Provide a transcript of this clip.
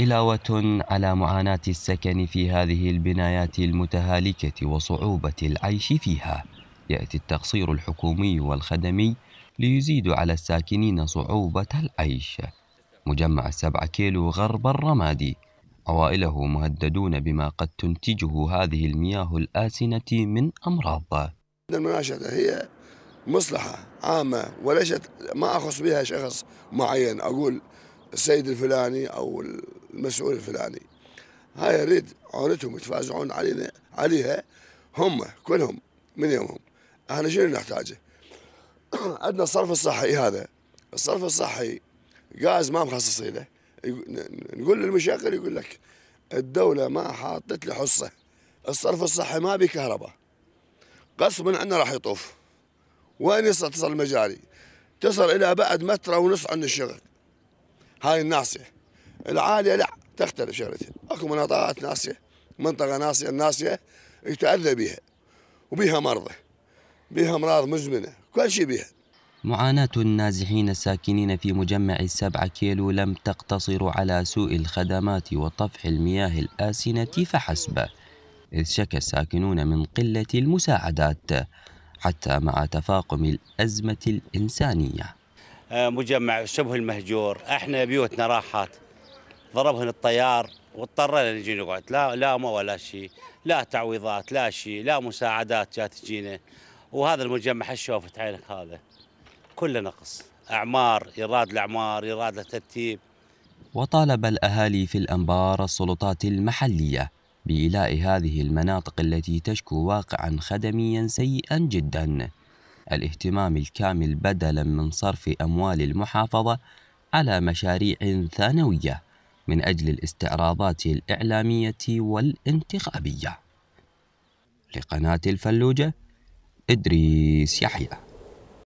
علاوة على معاناة السكن في هذه البنايات المتهالكة وصعوبة العيش فيها يأتي التقصير الحكومي والخدمي ليزيد على الساكنين صعوبة العيش مجمع سبعة كيلو غرب الرمادي عوائله مهددون بما قد تنتجه هذه المياه الآسنة من أمراض المناشدة هي مصلحة عامة وليست ما أخص بها شخص معين أقول السيد الفلاني او المسؤول الفلاني هاي اريد عونتهم يتفازعون علينا عليها هم كلهم من يومهم احنا شنو نحتاجه؟ عندنا الصرف الصحي هذا الصرف الصحي غاز ما مخصصينه نقول للمشغل يقول لك الدولة ما حاطت لي حصة الصرف الصحي ما بي كهرباء غصبا عنا راح يطوف وين يصل تصل المجاري تصل إلى بعد متر ونص عن الشغل هاي الناصيه العاليه لا تختلف شغلتها اكو مناطقات ناصيه منطقه ناصيه الناصيه يتاذى بها وبها مرضى بها امراض مزمنه كل شيء بها معاناة النازحين الساكنين في مجمع السبعة كيلو لم تقتصر على سوء الخدمات وطفح المياه الآسنة فحسب إذ شكى الساكنون من قلة المساعدات حتى مع تفاقم الأزمة الإنسانية آه، مجمع شبه المهجور احنا بيوتنا راحت ضربهن الطيار واضطرينا نجي نقعد لا لا ما ولا شيء لا تعويضات لا شيء لا مساعدات جات تجينا وهذا المجمع شوفت عينك هذا كله نقص اعمار يراد الاعمار يراد الترتيب وطالب الاهالي في الانبار السلطات المحليه بإيلاء هذه المناطق التي تشكو واقعا خدميا سيئا جدا الاهتمام الكامل بدلا من صرف أموال المحافظة على مشاريع ثانوية من أجل الاستعراضات الإعلامية والانتخابية لقناة الفلوجة إدريس يحيى